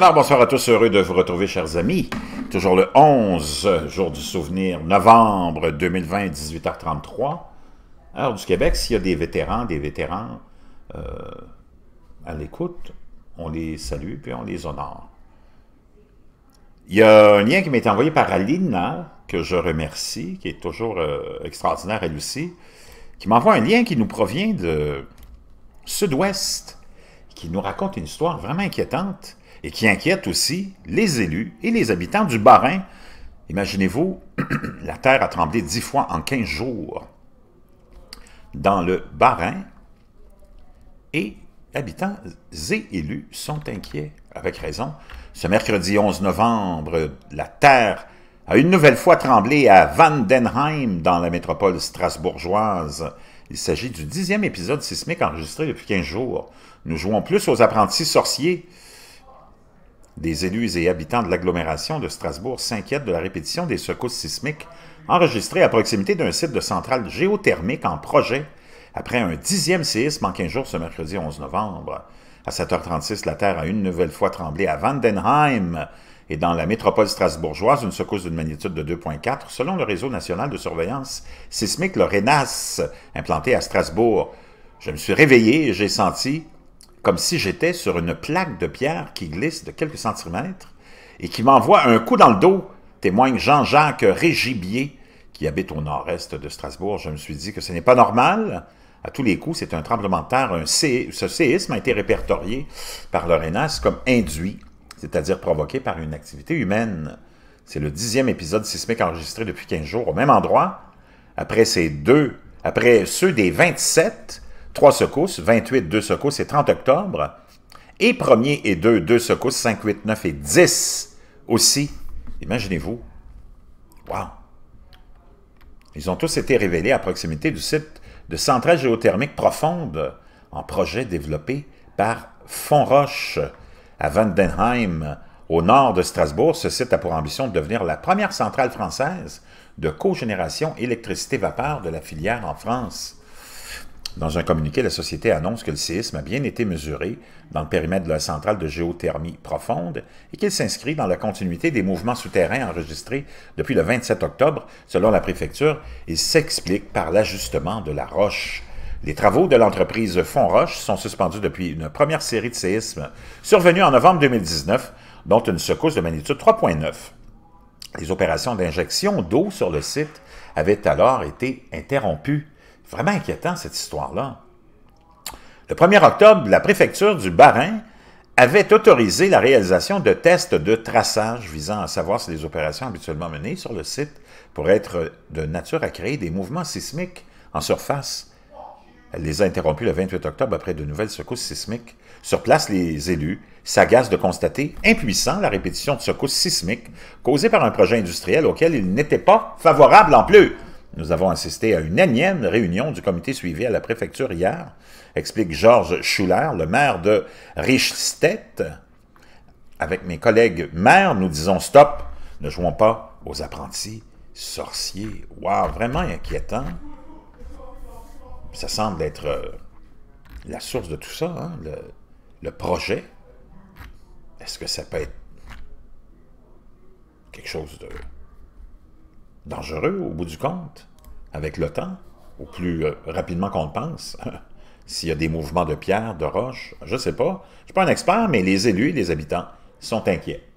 Alors, bonsoir à tous, heureux de vous retrouver, chers amis. Toujours le 11, jour du souvenir, novembre 2020, 18h33, heure du Québec. S'il y a des vétérans, des vétérans euh, à l'écoute, on les salue puis on les honore. Il y a un lien qui m'est envoyé par Alina, que je remercie, qui est toujours euh, extraordinaire à Lucie, qui m'envoie un lien qui nous provient de Sud-Ouest, qui nous raconte une histoire vraiment inquiétante et qui inquiète aussi les élus et les habitants du bas Imaginez-vous, la Terre a tremblé dix fois en 15 jours dans le Bas-Rhin et habitants et élus sont inquiets, avec raison. Ce mercredi 11 novembre, la Terre a une nouvelle fois tremblé à Vandenheim, dans la métropole strasbourgeoise. Il s'agit du dixième épisode sismique enregistré depuis 15 jours. Nous jouons plus aux apprentis sorciers des élus et habitants de l'agglomération de Strasbourg s'inquiètent de la répétition des secousses sismiques enregistrées à proximité d'un site de centrale géothermique en projet après un dixième séisme en 15 jours ce mercredi 11 novembre. À 7h36, la Terre a une nouvelle fois tremblé à Vandenheim et dans la métropole strasbourgeoise, une secousse d'une magnitude de 2.4 selon le réseau national de surveillance sismique, le RENAS, implanté à Strasbourg. Je me suis réveillé et j'ai senti comme si j'étais sur une plaque de pierre qui glisse de quelques centimètres et qui m'envoie un coup dans le dos, témoigne Jean-Jacques Régibier, qui habite au nord-est de Strasbourg. Je me suis dit que ce n'est pas normal. À tous les coups, c'est un tremblement de terre. Un ce séisme a été répertorié par l'ORENAS comme induit, c'est-à-dire provoqué par une activité humaine. C'est le dixième épisode sismique enregistré depuis 15 jours au même endroit. Après ces deux, après ceux des 27 3 secousses, 28, 2 secousses, et 30 octobre. Et 1er et 2, 2 secousses, 5, 8, 9 et 10 aussi. Imaginez-vous. Wow! Ils ont tous été révélés à proximité du site de centrales géothermiques profondes en projet développé par Fondroche à Vandenheim, au nord de Strasbourg. Ce site a pour ambition de devenir la première centrale française de cogénération électricité-vapeur de la filière en France. Dans un communiqué, la société annonce que le séisme a bien été mesuré dans le périmètre de la centrale de géothermie profonde et qu'il s'inscrit dans la continuité des mouvements souterrains enregistrés depuis le 27 octobre, selon la préfecture, Il s'explique par l'ajustement de la roche. Les travaux de l'entreprise Fond Roche sont suspendus depuis une première série de séismes survenus en novembre 2019, dont une secousse de magnitude 3.9. Les opérations d'injection d'eau sur le site avaient alors été interrompues. Vraiment inquiétant, cette histoire-là. Le 1er octobre, la préfecture du bas avait autorisé la réalisation de tests de traçage visant à savoir si les opérations habituellement menées sur le site pourraient être de nature à créer des mouvements sismiques en surface. Elle les a interrompus le 28 octobre après de nouvelles secousses sismiques. Sur place, les élus s'agacent de constater, impuissant la répétition de secousses sismiques causées par un projet industriel auquel ils n'étaient pas favorables en plus. Nous avons assisté à une énième réunion du comité suivi à la préfecture hier, explique Georges Schuller, le maire de Richstedt. Avec mes collègues maires, nous disons stop, ne jouons pas aux apprentis sorciers. Waouh, vraiment inquiétant. Ça semble être euh, la source de tout ça, hein, le projet. Est-ce que ça peut être quelque chose de dangereux au bout du compte, avec le temps, ou plus euh, rapidement qu'on le pense. S'il y a des mouvements de pierre, de roches, je ne sais pas. Je ne suis pas un expert, mais les élus et les habitants sont inquiets.